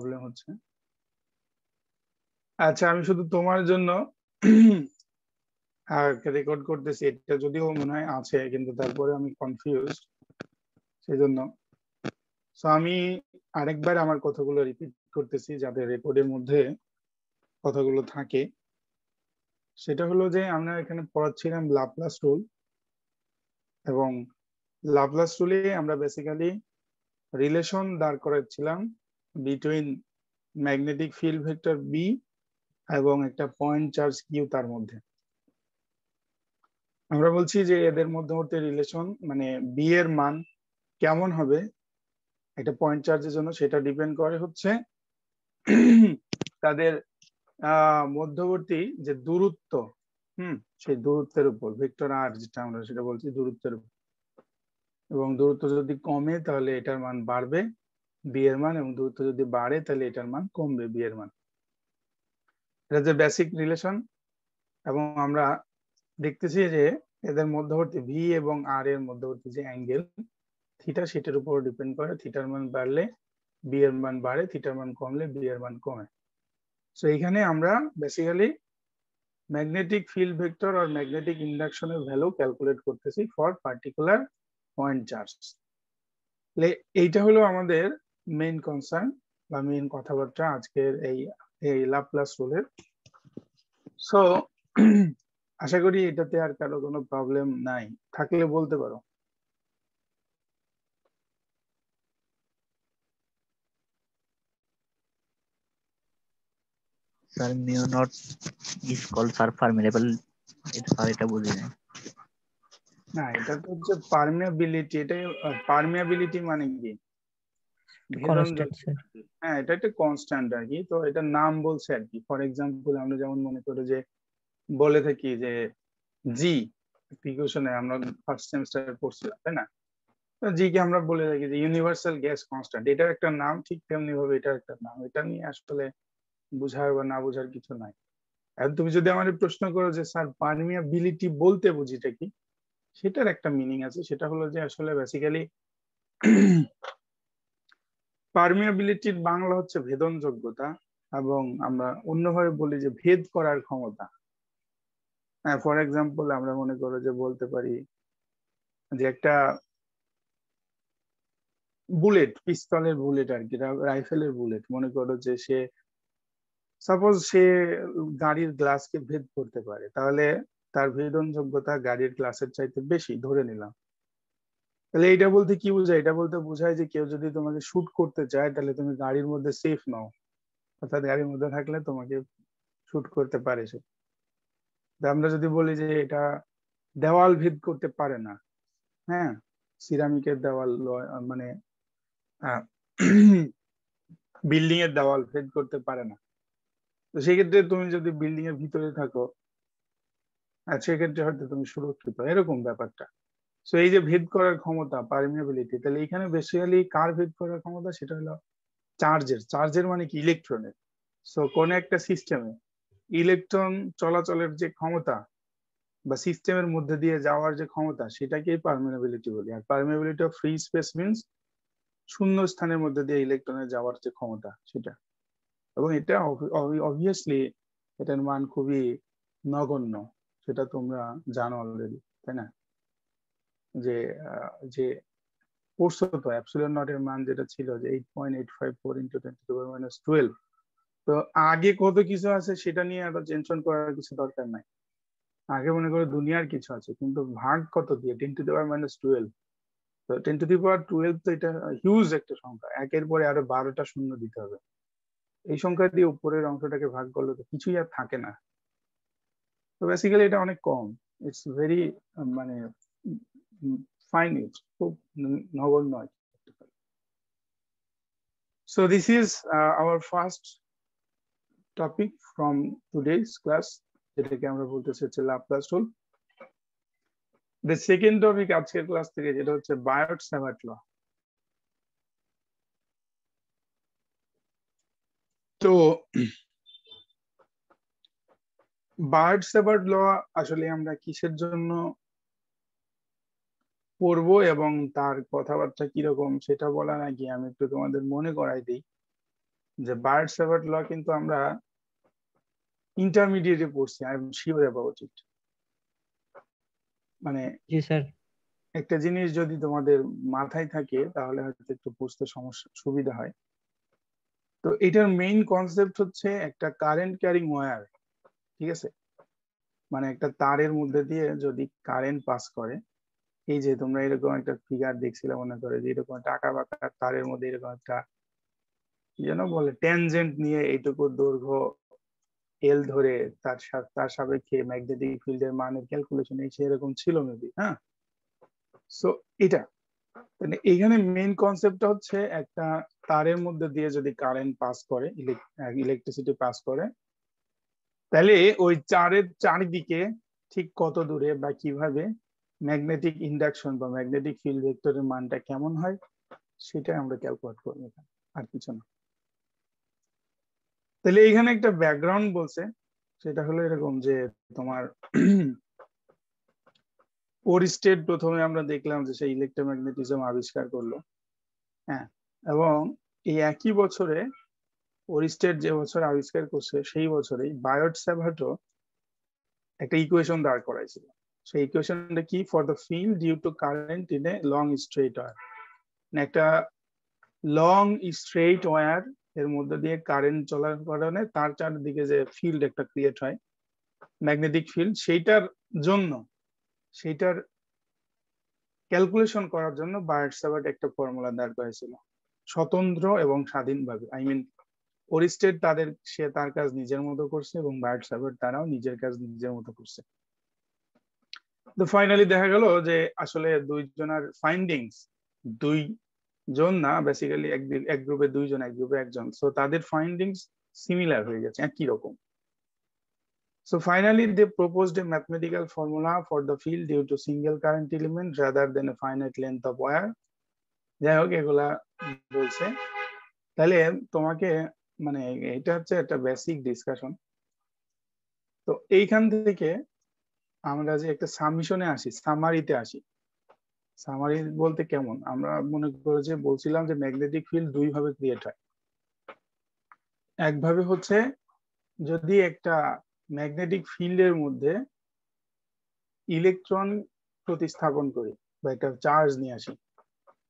Problem হচ্ছে আচ্ছা আমি শুধু তোমার জন্য রেকর্ড করতেছি এটা যদিও মনে হয় আছে কিন্তু তারপরে আমি কনফিউজ সেই জন্য সো আমি আরেকবার আমার কথাগুলো রিপিট করতেছি যাতে রেকর্ডের মধ্যে কথাগুলো থাকে সেটা হলো যে আমরা এখানে পড়াচ্ছিলাম লাপ্লাস রুল এবং লাপ্লাস রুলে আমরা বেসিক্যালি রিলেশন দাঁড় করাচ্ছিলাম between magnetic field vector B এবং একটা পয়েন্ট চার্জ কিউ তার মধ্যে আমরা বলছি যে এদের মধ্যবর্তী রিলেশন মানে বি এর মান কেমন হবে একটা পয়েন্ট চার্জের জন্য সেটা ডিপেন্ড করে হচ্ছে তাদের মধ্যবর্তী যে দূরত্ব হুম সেই দূরত্বের উপর ভেক্টর আর যেটা আমরা সেটা বলছি দূরত্বের উপর এবং দূরত্ব যদি কমে তাহলে এটার মান বাড়বে বিয়ের মান এবং দূরত্ব যদি বাড়ে তাহলে এটার মান কমবে বিয়ের মান এটা যে বেসিক রিলেশন এবং আমরা দেখতেছি যে এদের মধ্যবর্তী ভি এবং আর এর মধ্যবর্তী যে অ্যাঙ্গেল থিটা সেটার উপর ডিপেন্ড করে থিটার মান বাড়লে বিয়ের মান বাড়ে থিটার মান কমলে বিয়ের মান কমে সো এখানে আমরা বেসিক্যালি ম্যাগনেটিক ফিল্ড ভেক্টর আর ম্যাগনেটিক ইন্ডাকশনের ভ্যালু ক্যালকুলেট করতেছি ফর পার্টিকুলার পয়েন্ট চার্জ এইটা হলো আমাদের মেইন কনসার্ন বা মেইন কথাবার্তা আজকের এই এই লাপ্লাস রুলের সো আশা করি এটাতে আর কারো কোনো প্রবলেম নাই থাকলে বলতে পারো sir mu naught is call for এটা স্যার এটা বুঝি না না এটা তো হচ্ছে পারমিয়াবিলিটি এটা পারমিয়াবিলিটি মানে কি হ্যাঁ এটা একটা কনস্ট্যান্ট আর কি তো এটার নাম বলছে আর কি ফর এক্সাম্পল আমরা যেমন মনে করি যে বলে থাকি যে জি ইকুয়েশনে আমরা ফার্স্ট সেমিস্টার পড়ছিলাম তাই না জি কে আমরা বলে থাকি যে ইউনিভার্সাল গ্যাস কনস্ট্যান্ট এটার একটা নাম ঠিক তেমনি ভাবে এটার একটা নাম এটা নিয়ে আসলে বুঝার বা না বোঝার কিছু নাই এখন তুমি যদি আমার প্রশ্ন করো যে স্যার পারমিয়াবিলিটি বলতে বুঝিটা কি সেটার একটা মিনিং আছে সেটা হলো যে আসলে বেসিক্যালি পারমিয়াবিলিটির বাংলা হচ্ছে ভেদন যোগ্যতা এবং আমরা অন্যভাবে বলি যে ভেদ করার ক্ষমতা হ্যাঁ ফর এক্সাম্পল আমরা মনে করো যে বলতে পারি যে একটা বুলেট পিস্তলের বুলেট আর কি রাইফেলের বুলেট মনে করো যে সে সাপোজ সে গাড়ির গ্লাসকে ভেদ করতে পারে তাহলে তার ভেদন যোগ্যতা গাড়ির গ্লাসের চাইতে বেশি ধরে নিলাম তাহলে এটা বলতে কি বোঝায় এটা বলতে বোঝায় যে কেউ যদি তোমাকে শুট করতে চায় তাহলে তুমি গাড়ির মধ্যে সেফ নাও অর্থাৎ গাড়ির মধ্যে থাকলে তোমাকে শুট করতে পারে সে আমরা যদি বলি যে এটা দেওয়াল ভেদ করতে পারে না হ্যাঁ সিরামিকের দেওয়াল মানে বিল্ডিং এর দেওয়াল ভেদ করতে পারে না তো সেক্ষেত্রে তুমি যদি বিল্ডিং এর ভিতরে থাকো সেক্ষেত্রে হয়তো তুমি সুরক্ষিত এরকম ব্যাপারটা সো এই যে ভেদ করার ক্ষমতা পারমিয়াবিলিটি তাহলে এখানে বেসিক্যালি কার ভেদ করার ক্ষমতা সেটা হলো চার্জের চার্জের মানে কি ইলেকট্রনের সো কোন একটা সিস্টেমে ইলেকট্রন চলাচলের যে ক্ষমতা বা সিস্টেমের মধ্যে দিয়ে যাওয়ার যে ক্ষমতা সেটাকেই পারমিয়াবিলিটি বলি আর permeability of free space means শূন্য স্থানের মধ্যে দিয়ে ইলেকট্রনের যাওয়ার যে ক্ষমতা সেটা এবং এটা অবভিয়াসলি এটার মান খুবই নগণ্য সেটা তোমরা জানো অলরেডি তাই না যে যে পড়ছো তো অ্যাপসুলেট নটের মান যেটা ছিল যে eight point eight five four into twenty twelve তো আগে কত কিছু আছে সেটা নিয়ে এত টেনশন করার কিছু দরকার নাই আগে মনে করে দুনিয়ার কিছু আছে কিন্তু ভাগ কত দিয়ে ten to the power 12 twelve তো ten to the power twelve তো এটা হিউজ একটা সংখ্যা একের পরে আরো বারোটা শূন্য দিতে হবে এই সংখ্যা দিয়ে উপরের অংশটাকে ভাগ করলে তো কিছুই আর থাকে না তো বেসিক্যালি এটা অনেক কম ইটস ভেরি মানে finite. খুব নগণ্য আর So this is uh, our first topic from today's class. যেটাকে আমরা বলতেছি হচ্ছে Laplace rule the second topic আজকের ক্লাস থেকে যেটা হচ্ছে বায়োট স্যাভার্ট ল তো বার্ড সেভার্ট ল আসলে আমরা কিসের জন্য পড়ব এবং তার কথাবার্তা কিরকম সেটা বলার নাকি আমি একটু তোমাদের মনে করাই দিই যে বার্ড সেভার ল কিন্তু আমরা ইন্টারমিডিয়েটে পড়ছি I am sure about it মানে একটা জিনিস যদি তোমাদের মাথায় থাকে তাহলে হয়তো একটু বুঝতে সমস্যা সুবিধা হয় তো এটার মেইন কনসেপ্ট হচ্ছে একটা কারেন্ট ক্যারিং ওয়্যার ঠিক আছে মানে একটা তারের মধ্যে দিয়ে যদি কারেন্ট পাস করে এই যে তোমরা এরকম একটা ফিগার দেখছিলে মনে করে যে এরকম টাকা বা তারের মধ্যে এরকম একটা কি যেন বলে ট্যানজেন্ট নিয়ে এইটুকু দৈর্ঘ্য এল ধরে তার তার সাপেক্ষে ম্যাগনেটিক ফিল্ডের মানের ক্যালকুলেশন এই সেরকম ছিল মেবি হ্যাঁ সো এটা মানে এখানে মেইন কনসেপ্ট হচ্ছে একটা তারের মধ্যে দিয়ে যদি কারেন্ট পাস করে ইলেকট্রিসিটি পাস করে তাহলে ওই চারের চারিদিকে ঠিক কত দূরে বা কিভাবে ম্যাগনেটিক ইন্ডাকশন বা ম্যাগনেটিক ফিল্ড ভেক্টরের মানটা কেমন হয় সেটা আমরা ক্যালকুলেট করব আর কিছু না তাহলে এখানে একটা ব্যাকগ্রাউন্ড বলছে সেটা হলো এরকম যে তোমার পোর স্টেট প্রথমে আমরা দেখলাম যে সেই ইলেকট্রোম্যাগনেটিজম আবিষ্কার করলো হ্যাঁ এবং এই একই বছরে ওরিস্টেট স্টেট যে বছর আবিষ্কার করছে সেই বছরেই বায়োট স্যাভাটো একটা ইকুয়েশন দাঁড় করাইছিল সো এই কি for the field due to current in a long straight wire একটা লং স্ট্রেট ওয়ার এর মধ্যে দিয়ে কারেন্ট চলার কারণে তার চারদিকে যে ফিল্ড একটা ক্রিয়েট হয় ম্যাগনেটিক ফিল্ড সেইটার জন্য সেইটার ক্যালকুলেশন করার জন্য বায়ার্সাবার্ট একটা ফর্মুলা দাঁড় করেছিল স্বতন্ত্র এবং স্বাধীনভাবে আই মিন ওরিস্টেড তাদের সে তার কাজ নিজের মতো করছে এবং বায়ার্সাবার্ট তারাও নিজের কাজ নিজের মতো করছে তো ফাইনালি দেখা গেল যে আসলে দুইজনের ফাইন্ডিংস দুই জন না বেসিক্যালি এক এক গ্রুপে দুইজন এক গ্রুপে একজন সো তাদের ফাইন্ডিংস সিমিলার হয়ে গেছে একই রকম so finally they proposed a mathematical formula for the field due to single current element rather than a finite length of wire. যাই হোক এগুলা বলছে তাহলে তোমাকে মানে এটা হচ্ছে একটা বেসিক ডিসকাশন তো এইখান থেকে আমরা যে একটা সামিশনে আসি সামারিতে আসি সামারি বলতে কেমন আমরা মনে করে যে বলছিলাম যে ম্যাগনেটিক ফিল্ড দুই ভাবে ক্রিয়েট হয় একভাবে হচ্ছে যদি একটা ম্যাগনেটিক ফিল্ডের মধ্যে ইলেকট্রন প্রতিস্থাপন করি বা একটা চার্জ নিয়ে আসি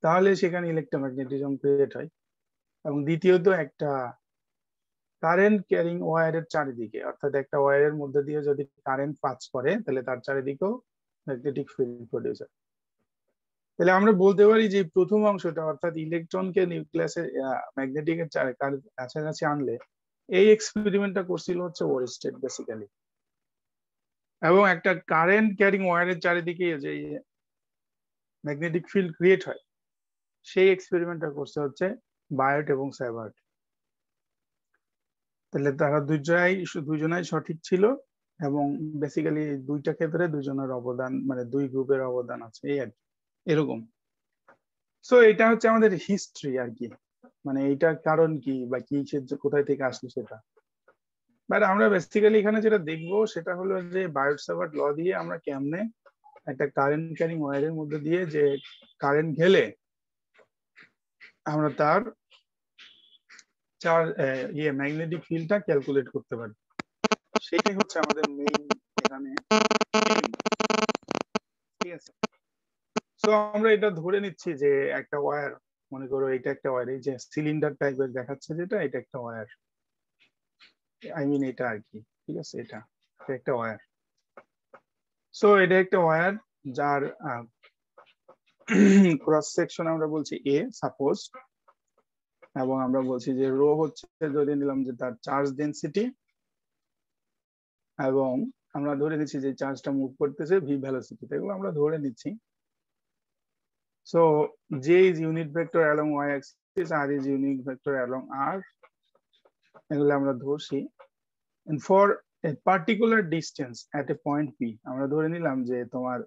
তাহলে সেখানে ইলেকট্রোম্যাগনেটিজম ক্রিয়েট হয় এবং দ্বিতীয়ত একটা কারেন্ট ক্যারিং ওয়ারের চারিদিকে অর্থাৎ একটা ওয়ারের মধ্যে দিয়ে যদি কারেন্ট পাস করে তাহলে তার চারিদিকেও ম্যাগনেটিক ফিল্ড প্রডিউস হয় তাহলে আমরা বলতে পারি যে প্রথম অংশটা অর্থাৎ ইলেকট্রনকে নিউক্লিয়াসের ম্যাগনেটিকের কাছাকাছি আনলে এই এক্সপেরিমেন্টটা করছিল হচ্ছে ওয়ারিস্টেড বেসিক্যালি এবং একটা কারেন্ট ক্যারিং ওয়ারের চারিদিকে যে ম্যাগনেটিক ফিল্ড ক্রিয়েট হয় সেই এক্সপেরিমেন্টটা করছে হচ্ছে বায়োট এবং সাইবার্ট তাহলে তারা দুজনাই দুজনাই সঠিক ছিল এবং বেসিক্যালি দুইটা ক্ষেত্রে দুজনের অবদান মানে দুই গ্রুপের অবদান আছে এই আর কি এরকম সো এটা হচ্ছে আমাদের হিস্ট্রি আর কি মানে এটা কারণ কি বা কি কোথায় থেকে আসলো সেটা বাট আমরা বেসিক্যালি এখানে যেটা দেখবো সেটা হলো যে বায়োসাভার্ট ল দিয়ে আমরা কেমনে একটা কারেন্ট ক্যারিং ওয়ারের মধ্যে দিয়ে যে কারেন্ট গেলে আমরা তার চার ইয়ে ম্যাগনেটিক ফিল্ডটা ক্যালকুলেট করতে পারি সেটাই হচ্ছে আমাদের মেইন এখানে ঠিক আছে সো আমরা এটা ধরে নিচ্ছি যে একটা ওয়্যার মনে করো এটা একটা ওয়্যার এই যে সিলিন্ডার টাইপের দেখাচ্ছে যেটা এটা একটা ওয়্যার আই মিন এটা আর কি ঠিক আছে এটা একটা ওয়্যার সো এটা একটা ওয়্যার যার ক্রস সেকশন আমরা বলছি এ সাপোজ এবং আমরা বলছি যে রো হচ্ছে ধরে নিলাম যে তার চার্জ ডেন্সিটি এবং আমরা ধরে নিচ্ছি যে চার্জটা মুভ করতেছে ভি ভ্যালোসিটি এগুলো আমরা ধরে নিচ্ছি so J is unit vector along Y axis R is unit vector along R এগুলো আমরা ধরছি for a particular distance at a point P আমরা ধরে নিলাম যে তোমার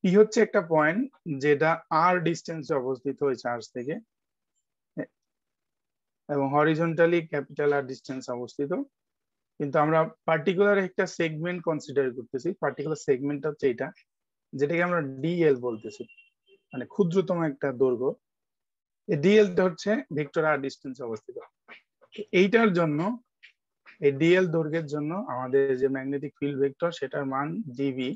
পি হচ্ছে একটা পয়েন্ট যেটা আর ডিসটেন্সে অবস্থিত ওই চার্জ থেকে এবং হরিজন্টালি ক্যাপিটাল আর ডিস্টেন্স অবস্থিত কিন্তু আমরা পার্টিকুলার একটা সেগমেন্ট কনসিডার করতেছি পার্টিকুলার সেগমেন্ট হচ্ছে এটা যেটাকে আমরা ডিএল বলতেছি মানে ক্ষুদ্রতম একটা দৈর্ঘ্য ডিএলটা হচ্ছে ভেক্টর আর ডিস্টেন্স অবস্থিত এইটার জন্য এই ডিএল দৈর্ঘ্যের জন্য আমাদের যে ম্যাগনেটিক ফিল্ড ভেক্টর সেটার মান ডিবি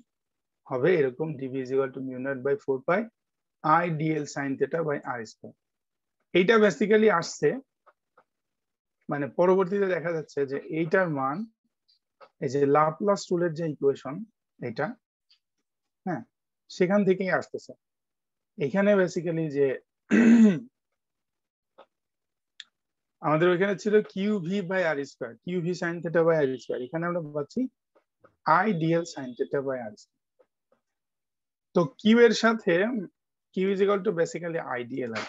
হবে এরকম DB is equal to mu naught by four pi I DL sine theta by R square এইটা বেসিক্যালি আসছে মানে পরবর্তীতে দেখা যাচ্ছে যে এইটার মান এই যে লাপ্লাস টুলের যে ইকুয়েশন এটা হ্যাঁ সেখান থেকেই আসতেছে এখানে বেসিক্যালি যে আমাদের ওইখানে ছিল Q V by R square Q V sine theta by R square এখানে আমরা পাচ্ছি I DL sine theta by R তো কিউ এর সাথে Q is equal to basically IDL আর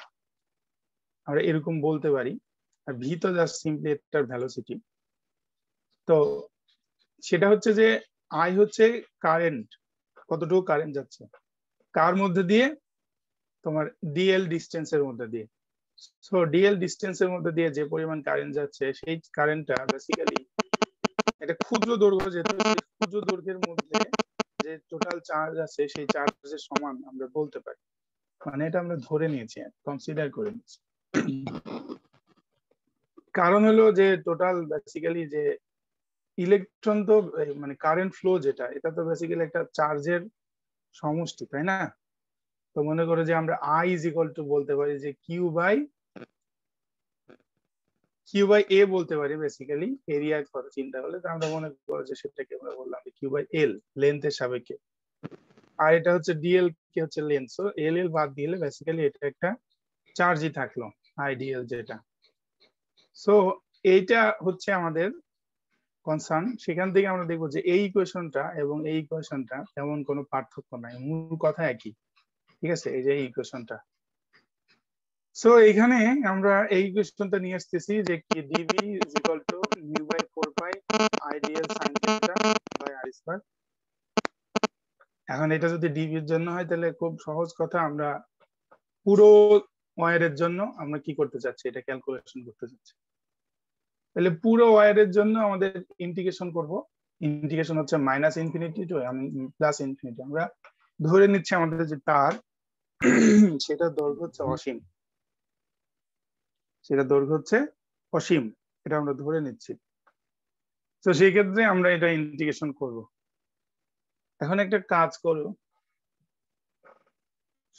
আমরা এরকম বলতে পারি ভিতো জাস্ট সিম্পলি একটার ভ্যালোসিটি তো সেটা হচ্ছে যে আই হচ্ছে কারেন্ট কতটুকু কারেন্ট যাচ্ছে কার মধ্যে দিয়ে তোমার ডিএল ডিস্টেন্সের মধ্যে দিয়ে সো ডিএল ডিস্টেন্সের মধ্যে দিয়ে যে পরিমাণ কারেন্ট যাচ্ছে সেই কারেন্টটা বেসিক্যালি একটা ক্ষুদ্র দৈর্ঘ্য যেহেতু ক্ষুদ্র দৈর্ঘ্যের মধ্যে যে টোটাল চার্জ আছে সেই চার্জের সমান আমরা বলতে পারি মানে এটা আমরা ধরে নিয়েছি কনসিডার করে নিয়েছি কারণ হলো যে টোটাল বেসিক্যালি যে ইলেকট্রন তো মানে কারেন্ট ফ্লো যেটা এটা তো বেসিক্যালি একটা চার্জের সমষ্টি তাই না তো মনে করো যে আমরা আই ইজ ইকুয়াল টু বলতে পারি যে Q by Q by A বলতে পারি বেসিক্যালি এরিয়ার কথা চিন্তা করলে তো আমরা মনে করো যে সেটাকে আমরা বললাম কিউ বাই এল লেন্থের সাপেক্ষে আর এটা হচ্ছে ডিএল কি হচ্ছে লেন্থ সো এল এল বাদ দিলে বেসিক্যালি এটা একটা চার্জই থাকলো আইডিএল যেটা সো এইটা হচ্ছে আমাদের কনসার্ন সেখান থেকে আমরা দেখব যে এই ইকুয়েশনটা এবং এই ইকুয়েশনটা তেমন কোনো পার্থক্য নাই মূল কথা একই ঠিক আছে এই যে এই ইকুয়েশনটা সো এখানে আমরা এই ইকুয়েশনটা নিয়ে আসতেছি যে কি DV is equal to mu by 4 pi IDL sine theta by R square এখন এটা যদি ডিভি এর জন্য হয় তাহলে খুব সহজ কথা আমরা পুরো ওয়্যারের জন্য আমরা কি করতে যাচ্ছি এটা ক্যালকুলেশন করতে যাচ্ছি তাহলে পুরো ওয়ারের জন্য আমাদের ইন্টিগ্রেশন করব ইন্টিগ্রেশন হচ্ছে minus infinity to plus infinity আমরা ধরে নিচ্ছি আমাদের যে তার সেটা দৈর্ঘ্য হচ্ছে অসীম সেটা দৈর্ঘ্য হচ্ছে অসীম এটা আমরা ধরে নিচ্ছি তো সেই ক্ষেত্রে আমরা এটা ইন্টিগ্রেশন করব এখন একটা কাজ করো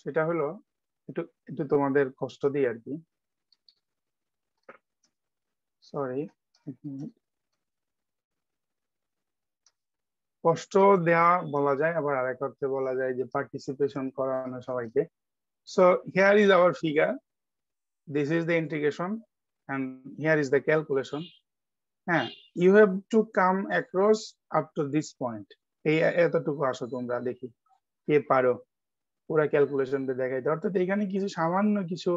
সেটা হলো একটু একটু তোমাদের কষ্ট দিই আর কি সরি কষ্ট দেওয়া বলা যায় আবার আরেক অর্থে বলা যায় যে পার্টিসিপেশন করানো সবাইকে so here is our figure this is the integration and here is the calculation হ্যাঁ you have to come across up to this point এই এতটুকু আসো তোমরা দেখি কে পারো পুরো ক্যালকুলেশন দেখাইতে অর্থাৎ এখানে কিছু সামান্য কিছু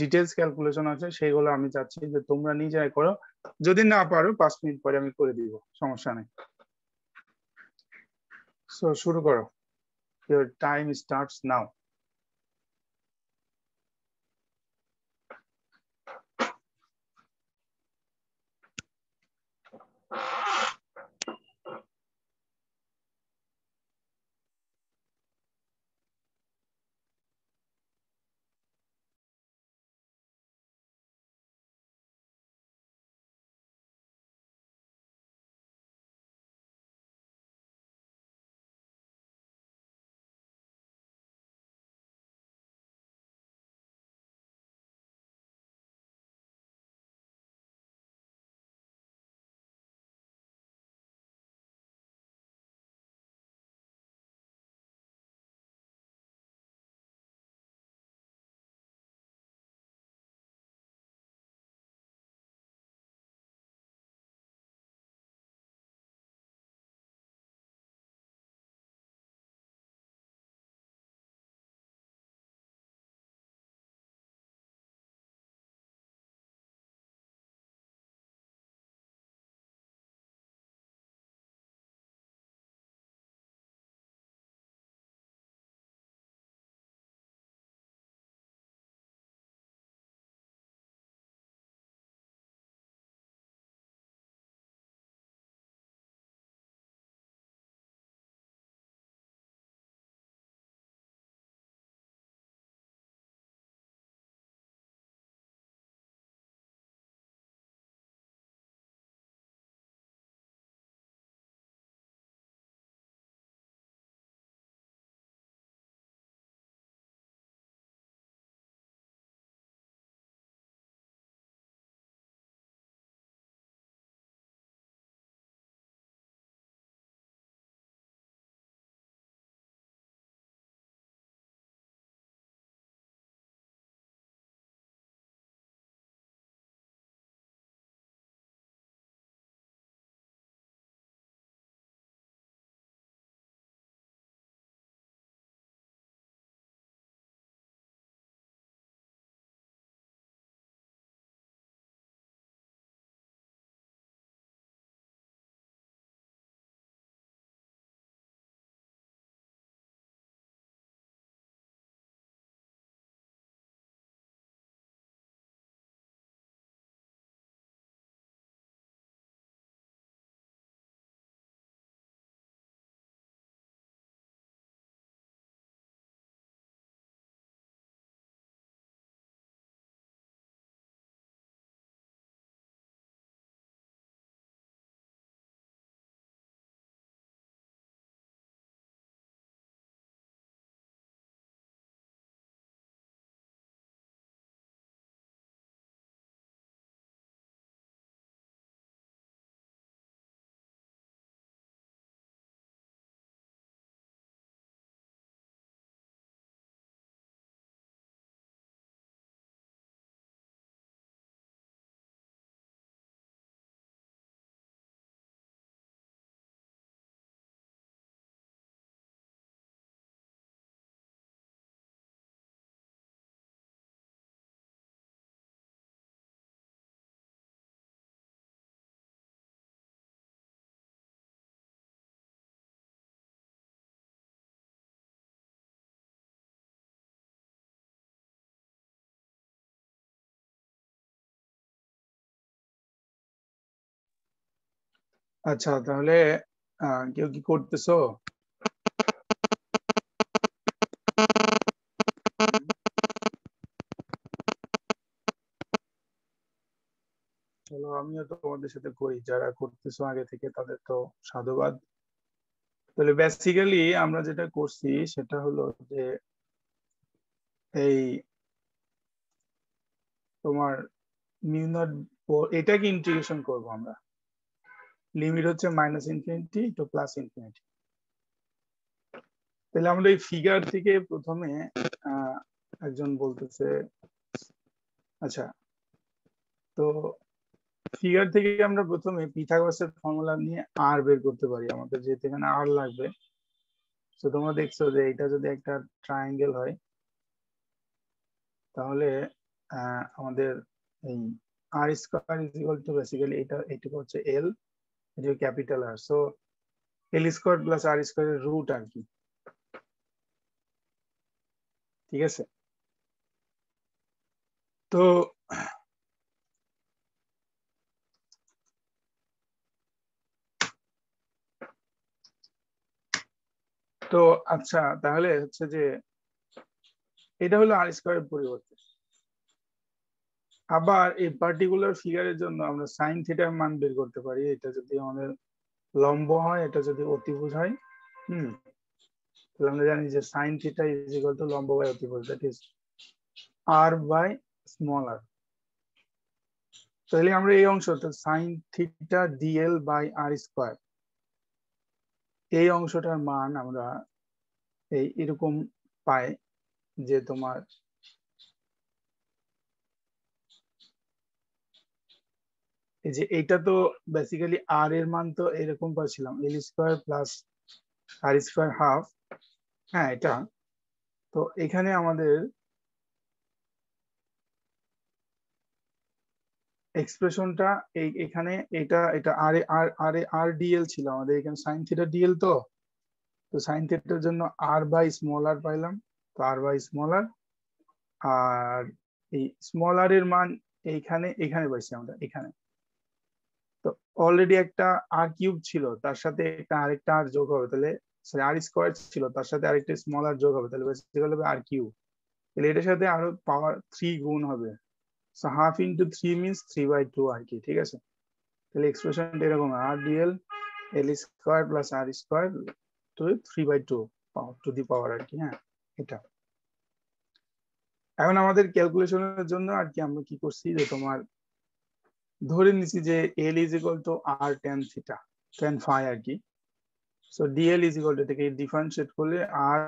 ডিটেলস ক্যালকুলেশন আছে সেইগুলো আমি চাচ্ছি যে তোমরা নিজেরাই করো যদি না পারো পাঁচ মিনিট পরে আমি করে দিব সমস্যা নেই সো শুরু করো টাইম time নাও আচ্ছা তাহলে কেউ কি করতেছো আমিও তোমাদের সাথে করি যারা করতেছো আগে থেকে তাদের তো সাধুবাদ তাহলে বেসিক্যালি আমরা যেটা করছি সেটা হলো যে এই তোমার মিউ এটাকে ইন্টিগ্রেশন করব আমরা লিমিট হচ্ছে minus infinity to plus infinity তাহলে আমরা এই ফিগার থেকে প্রথমে একজন বলতেছে আচ্ছা তো ফিগার থেকে আমরা প্রথমে পিথাগোরাসের ফর্মুলা নিয়ে আর বের করতে পারি আমাদের যেহেতু এখানে আর লাগবে তো তোমরা দেখছো যে এটা যদি একটা ট্রায়াঙ্গেল হয় তাহলে আমাদের এই R square is equal to basically এটা এটুকু হচ্ছে এল যে capital R so L square plus R স্কোয়ারের রুট আর কি ঠিক আছে তো তো আচ্ছা তাহলে হচ্ছে যে এটা হলো আর এর পরিবর্তে আবার এই পার্টিকুলার ফিগারের জন্য আমরা সাইন থিটার মান বের করতে পারি এটা যদি আমাদের লম্ব হয় এটা যদি অতিভুজ হয় হুম তাহলে আমরা জানি যে sine theta is equal to লম্ব বাই অতিভুজ that is R by small R তাহলে আমরা এই অংশ sine theta DL by R square এই অংশটার মান আমরা এই এরকম পাই যে তোমার এই যে এটা তো বেসিক্যালি আর এর মান তো এরকম পাচ্ছিলাম L square plus R square half হ্যাঁ এটা তো এখানে আমাদের এক্সপ্রেশনটা এই এখানে এটা এটা আর আর আর আর ডিএল ছিল আমাদের এখানে সাইন থিটা ডিএল তো তো সাইন থিটার জন্য আর বাই স্মল আর পাইলাম তো আর বাই স্মল আর আর এই স্মল আর এর মান এইখানে এখানে পাইছি আমরা এখানে তো অলরেডি একটা আর কিউব ছিল তার সাথে একটা আরেকটা আর যোগ হবে তাহলে সরি আর স্কোয়ার ছিল তার সাথে আরেকটা স্মল আর যোগ হবে তাহলে বেসিক্যালি হবে আর কিউব তাহলে এটার সাথে আরো পাওয়ার থ্রি গুণ হবে so half into three means three by two আর কি ঠিক আছে তাহলে এক্সপ্রেশনটা এরকম R DL L square plus R square to three by two to the power আর কি হ্যাঁ এটা এখন আমাদের ক্যালকুলেশনের জন্য আর কি আমরা কি করছি যে তোমার ধরে নিচ্ছি যে L is equal to R tan theta tan phi আর কি so DL is equal to থেকে ডিফারেন্সিয়েট করলে R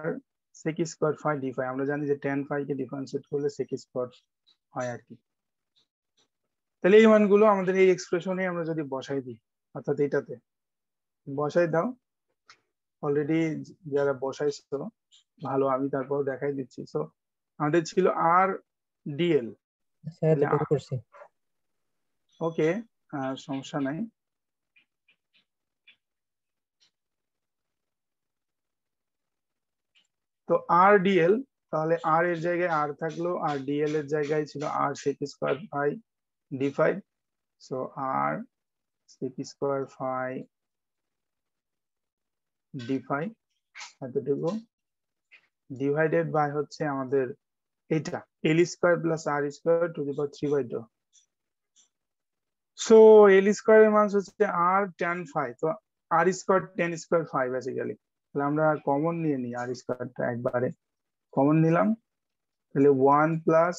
sec square phi D phi আমরা জানি যে টেন ফাই কে ডিফারেন্সিয়েট করলে সেক স্কোয়ার হয় আর কি তাহলে এই মানগুলো আমাদের এই এক্সপ্রেশনে আমরা যদি বসাই দিই অর্থাৎ এইটাতে বসাই দাও অলরেডি যারা বসাইছো ভালো আমি তারপর দেখাই দিচ্ছি সো আমাদের ছিল আর ডিএল ওকে সমস্যা নাই তো আর ডিএল তাহলে আর এর জায়গায় আর থাকলো আর ডিএল এর জায়গায় ছিল R sec square phi D phi so R sec square phi D phi এতটুকু ডিভাইডেড বাই হচ্ছে আমাদের এটা L square plus R square to the power three by two so L square মান হচ্ছে আর টেন ফাইভ তো R square tan square phi basically তাহলে আমরা common নিয়ে নিই আর স্কোয়ারটা একবারে কমন নিলাম তাহলে one plus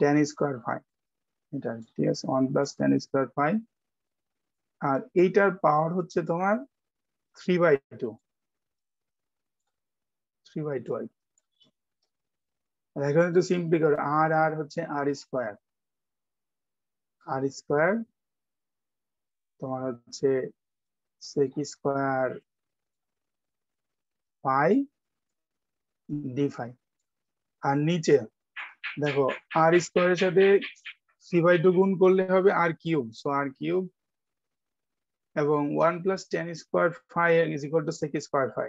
tan square phi এটা ঠিক আছে one plus tan square phi আর এইটার পাওয়ার হচ্ছে তোমার three by two three by two আর এখন একটু সিম্পলি করো আর আর হচ্ছে আর স্কোয়ার আর স্কোয়ার তোমার হচ্ছে sec square pi D phi আর নিচে দেখো আর স্কোয়ারের সাথে সি বাই টু গুণ করলে হবে R cube so R cube এবং one plus tan square phi is equal to sec square phi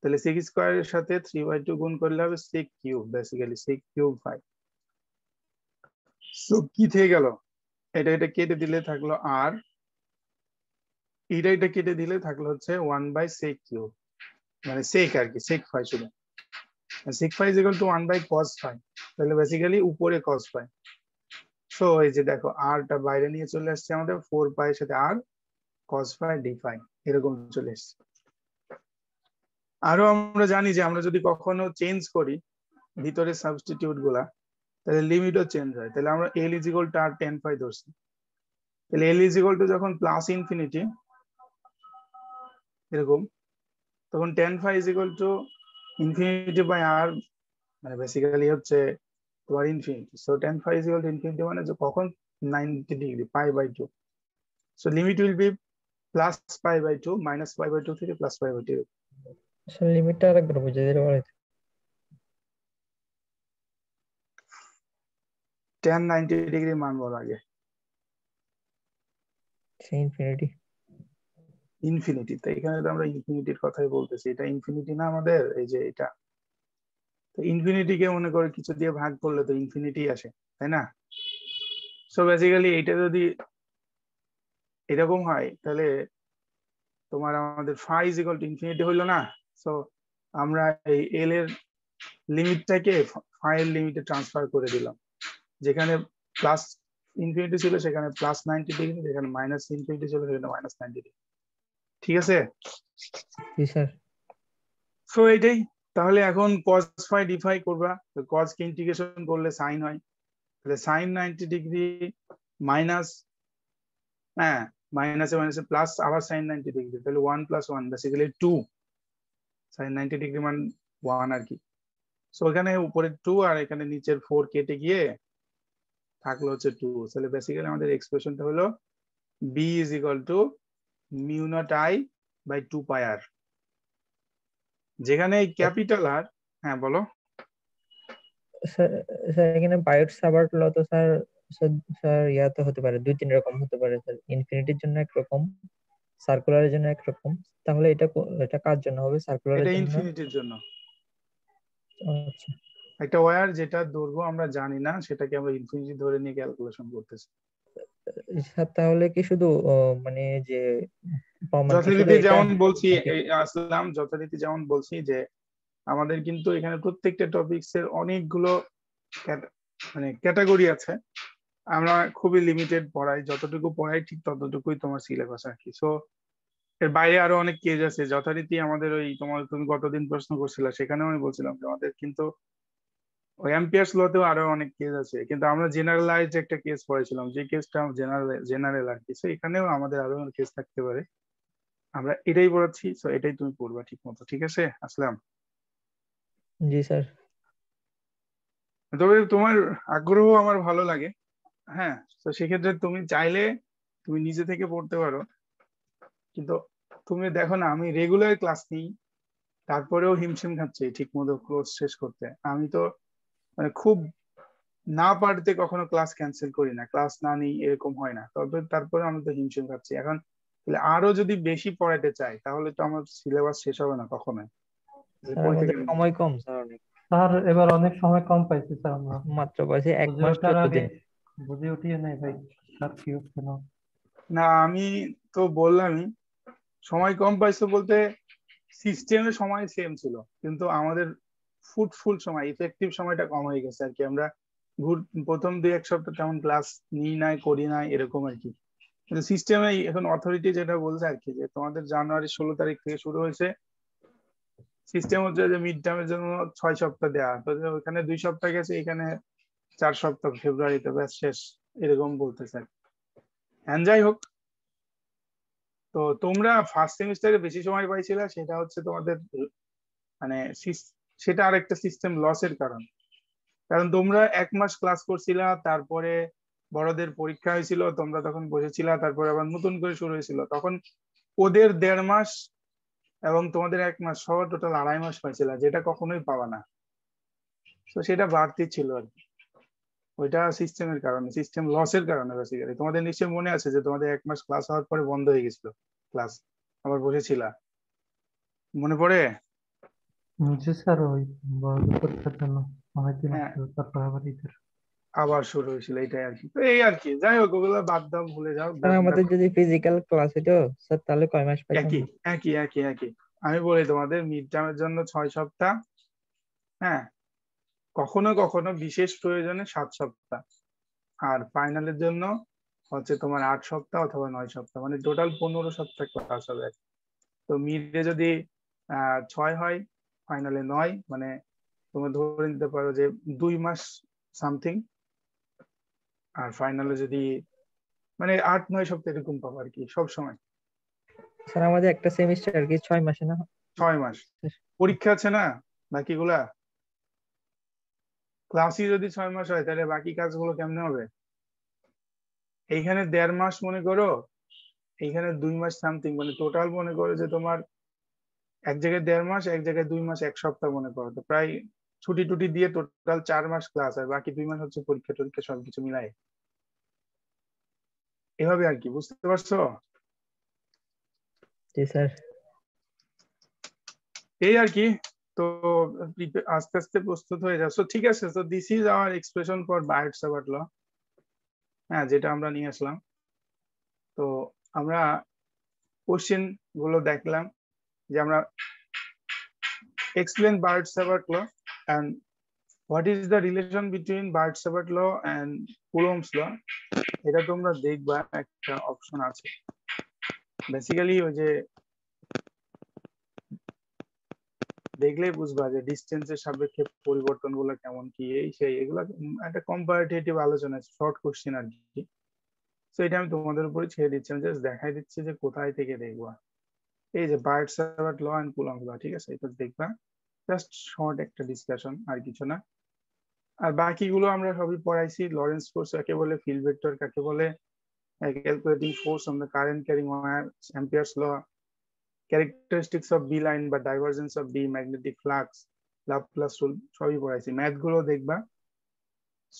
তাহলে সিক্স স্কোয়ারের সাথে থ্রি বাই টু গুণ করলে হবে sec cube basically sec cube phi so কি থেকে গেল এটা এটা কেটে দিলে থাকলো আর এটা এটা কেটে দিলে থাকলো হচ্ছে ওয়ান বাই সেক কিউ মানে সেক আর কি সেক ফাই শুধু sec phi is to one by cos phi তাহলে বেসিক্যালি উপরে কস ফাই সো এই যে দেখো আরটা বাইরে নিয়ে চলে আসছে আমাদের ফোর পাই সাথে R cos phi D phi এরকম চলে এসছে আরো আমরা জানি যে আমরা যদি কখনো চেঞ্জ করি ভিতরে সাবস্টিটিউট গুলা তাহলে লিমিটও চেঞ্জ হয় তাহলে আমরা L is to R tan phi ধরছি তাহলে এল ইজ টু যখন প্লাস ইনফিনিটি এরকম তখন tan phi is to infinity by R মানে বেসিক্যালি হচ্ছে তোমার infinity so tan phi is to infinity মানে কখন ninety degree pi by two so limit will be plus pi by two minus pi by two থেকে plus pi by two লিমিটটা আরেকবার বুঝিয়ে দিলে ভালো tan 90 ডিগ্রি মান বল আগে সে ইনফিনিটি ইনফিনিটি তো এখানে তো আমরা ইনফিনিটির কথাই বলতেছি এটা ইনফিনিটি না আমাদের এই যে এটা তো ইনফিনিটিকে মনে করে কিছু দিয়ে ভাগ করলে তো ইনফিনিটি আসে তাই না সো বেসিক্যালি এটা যদি এরকম হয় তাহলে তোমার আমাদের phi is equal to infinity হইলো না সো আমরা এই এল এর লিমিটটাকে ফাই এর লিমিটে ট্রান্সফার করে দিলাম যেখানে প্লাস ইনফিনিটি ছিল সেখানে প্লাস নাইনটি ডিগ্রি যেখানে মাইনাস ইনফিনিটি ছিল সেখানে মাইনাস নাইনটি ডিগ্রি ঠিক আছে সো এটাই তাহলে এখন কজ ফাই ডিফাই করবা তো কজ কে ইন্টিগ্রেশন করলে সাইন হয় তাহলে সাইন নাইনটি ডিগ্রি মাইনাস হ্যাঁ মাইনাসে মাইনাসে প্লাস আবার সাইন নাইনটি ডিগ্রি তাহলে one plus one basically two sine ninety degree মান ওয়ান আর কি সো এখানে উপরে টু আর এখানে নিচের ফোর কেটে গিয়ে থাকলো হচ্ছে টু তাহলে বেসিক্যালি আমাদের এক্সপ্রেশনটা হলো B is equal to mu naught I by two pi R যেখানে ক্যাপিটাল আর হ্যাঁ বলো স্যার এখানে বায়োট সাবার্ট ল তো স্যার স্যার ইয়াতে হতে পারে দুই তিন রকম হতে পারে স্যার ইনফিনিটির জন্য একরকম সার্কুলারের জন্য একরকম তাহলে এটা এটা কার জন্য হবে সার্কুলারের জন্য ইনফিনিটির জন্য আচ্ছা একটা ওয়্যার যেটা দৈর্ঘ্য আমরা জানি না সেটাকে আমরা ইনফিনিটি ধরে নিয়ে ক্যালকুলেশন করতেছি আচ্ছা, তাহলে কি শুধু মানে যে যথারীতি যেমন বলছি আসলাম যথারীতি যেমন বলছি যে আমাদের কিন্তু এখানে প্রত্যেকটা টপিকস এর অনেকগুলো মানে ক্যাটাগরি আছে আমরা খুবই লিমিটেড পড়াই যতটুকু পড়াই ঠিক ততটুকুই তোমার সিলেবাস আর কি সো এর বাইরে আরো অনেক কেজ আছে যথারীতি আমাদের ওই তোমার তুমি গতদিন প্রশ্ন করছিলা সেখানেও আমি বলছিলাম যে আমাদের কিন্তু ওই এমপিএস লতেও আরো অনেক কেস আছে কিন্তু আমরা জেনারেলাইজ একটা কেস পড়েছিলাম যে কেসটা জেনারেল জেনারেল আর কি সো এখানেও আমাদের আরো অনেক কেস থাকতে পারে আমরা এটাই পড়াচ্ছি সো এটাই তুমি পড়বা ঠিক মতো ঠিক আছে আসলাম জি স্যার তবে তোমার আগ্রহ আমার ভালো লাগে হ্যাঁ তো সেক্ষেত্রে তুমি চাইলে তুমি নিজে থেকে পড়তে পারো কিন্তু তুমি দেখো না আমি রেগুলার ক্লাস নিই তারপরেও হিমশিম খাচ্ছি ঠিক মতো ক্লোজ শেষ করতে আমি তো মানে খুব না পারতে কখনো ক্লাস ক্যান্সেল করি না ক্লাস না নেই এরকম হয় না তবে তারপরে আমরা তো হিমশিম খাচ্ছি এখন তাহলে আরো যদি বেশি পড়াতে চাই তাহলে তো আমার সিলেবাস শেষ হবে না কখনোই সময় কম স্যার এবার অনেক সময় কম পাইছি স্যার আমরা মাত্র পাইছি এক মাস দিন বুঝে উঠিয়ে নাই ভাই স্যার কি হচ্ছে না আমি তো বললামই সময় কম পাইছো বলতে সিস্টেমে সময় সেম ছিল কিন্তু আমাদের ফুটফুল সময় ইফেক্টিভ সময়টা কম হয়ে গেছে আর কি আমরা প্রথম দুই এক সপ্তাহ তেমন ক্লাস নিই নাই করি নাই এরকম আর কি কিন্তু সিস্টেমে এখন অথরিটি যেটা বলছে আর কি যে তোমাদের জানুয়ারি ষোলো তারিখ থেকে শুরু হয়েছে সিস্টেম হচ্ছে যে মিড টার্মের জন্য ছয় সপ্তাহ দেওয়া তো ওখানে দুই সপ্তাহ গেছে এখানে চার সপ্তাহ ফেব্রুয়ারিতে ব্যাস শেষ এরকম বলতেছে হ্যান যাই হোক তো তোমরা ফার্স্ট সেমিস্টারে বেশি সময় পাইছিলা সেটা হচ্ছে তোমাদের মানে সেটা আর একটা সিস্টেম লসের কারণ কারণ তোমরা এক মাস ক্লাস করছিলা তারপরে বড়দের পরীক্ষা হয়েছিল তোমরা তখন বসেছিলা তারপরে আবার নতুন করে শুরু হয়েছিল তখন ওদের দেড় মাস এবং তোমাদের এক মাস সহ টোটাল আড়াই মাস পাইছিল যেটা কখনোই পাওয়া না তো সেটা বাড়তি ছিল আর কি ওইটা সিস্টেমের কারণে সিস্টেম লসের কারণে বেসিক্যালি তোমাদের নিশ্চয়ই মনে আছে যে তোমাদের এক মাস ক্লাস হওয়ার পরে বন্ধ হয়ে গেছিল ক্লাস আবার বসেছিলা মনে পড়ে Э. আবার শুরু হয়েছিল এটাই আর কি তো এই আর কি যাই হোক বাদ দাও ভুলে যাও আমাদের যদি ফিজিক্যাল ক্লাস তাহলে একই একই একই একই আমি বলি তোমাদের মিড টার্মের জন্য ছয় সপ্তাহ হ্যাঁ কখনো কখনো বিশেষ প্রয়োজনে সাত সপ্তাহ আর ফাইনালের জন্য হচ্ছে তোমার আট সপ্তাহ অথবা নয় সপ্তাহ মানে টোটাল পনেরো সপ্তাহ ক্লাস হবে তো মিডে যদি ছয় হয় ফাইনালে নয় মানে তোমরা ধরে নিতে পারো যে দুই মাস সামথিং আর ফাইনালে যদি মানে আট নয় সপ্তাহ এরকম পাবো আর কি সব সময় স্যার আমাদের একটা সেমিস্টার আর কি ছয় মাসে না ছয় মাস পরীক্ষা আছে না বাকিগুলা ক্লাসই যদি ছয় মাস হয় তাহলে বাকি কাজগুলো কেমনে হবে এইখানে দেড় মাস মনে করো এইখানে দুই মাস সামথিং মানে টোটাল মনে করো যে তোমার এক জায়গায় দেড় মাস এক জায়গায় দুই মাস এক সপ্তাহ মনে করো তো প্রায় ছুটি টুটি দিয়ে টোটাল চার মাস ক্লাস আর বাকি দুই মাস হচ্ছে পরীক্ষা টরীক্ষা সবকিছু মিলাই এভাবে আর কি বুঝতে পারছো এই আর কি তো আস্তে আস্তে প্রস্তুত হয়ে যাচ্ছ ঠিক আছে তো this is our expression for Biot's অ্যাবাউট ল হ্যাঁ যেটা আমরা নিয়ে আসলাম তো আমরা কোশ্চেন গুলো দেখলাম যে আমরা explain Biot Savart law and what is the relation between Biot Savart law and Coulomb's law এটা তোমরা দেখবা একটা অপশন আছে বেসিক্যালি ওই যে দেখলেই বুঝবা যে ডিস্টেন্সের সাপেক্ষে পরিবর্তন গুলো কেমন কি এই সেই এগুলো একটা কম্পারেটিভ আলোচনা শর্ট কোশ্চেন আর কি তো এটা আমি তোমাদের উপরে ছেড়ে দিচ্ছি আমি জাস্ট দেখাই দিচ্ছি যে কোথায় থেকে দেখবা এই যে Biot Savart law and Coulomb's law ঠিক আছে এটা দেখবা জাস্ট শর্ট একটা ডিসকাশন আর কিছু না আর বাকিগুলো আমরা সবই পড়াইছি লরেন্স ফোর্স কাকে বলে ফিল্ড ভেক্টর কাকে বলে calculating force on the current carrying wire Ampere's law characteristics of B line বা divergence of B magnetic flux Laplace rule সবই পড়াইছি ম্যাথ গুলো দেখবা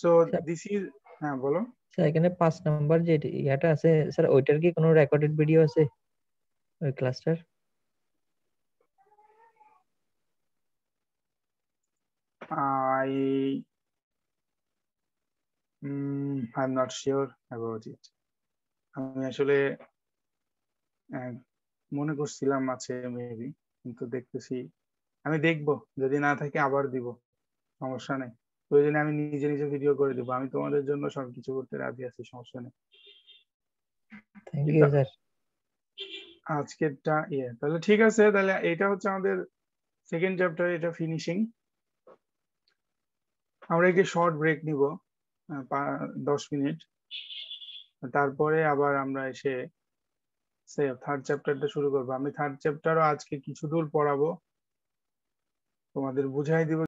সো দিস ইজ হ্যাঁ বলো স্যার এখানে পাঁচ নাম্বার যে ইয়াটা আছে স্যার ওইটার কি কোনো রেকর্ডেড ভিডিও আছে ওই ক্লাসটার I I am not sure about it আমি আসলে মনে করছিলাম আছে মেবি কিন্তু দেখতেছি আমি দেখব যদি না থাকে আবার দিব সমস্যা নেই প্রয়োজনে আমি নিজে নিজে ভিডিও করে দিব আমি তোমাদের জন্য সবকিছু করতে রাজি আছি সমস্যা নেই থ্যাংক ইউ স্যার আজকেরটা ইয়ে তাহলে ঠিক আছে তাহলে এটা হচ্ছে আমাদের সেকেন্ড চ্যাপ্টার এটা ফিনিশিং আমরা একটি শর্ট ব্রেক নিব দশ মিনিট তারপরে আবার আমরা এসে সে থার্ড চ্যাপ্টারটা শুরু করবো আমি থার্ড চ্যাপ্টারও আজকে কিছু দূর পড়াবো তোমাদের বুঝাই দিব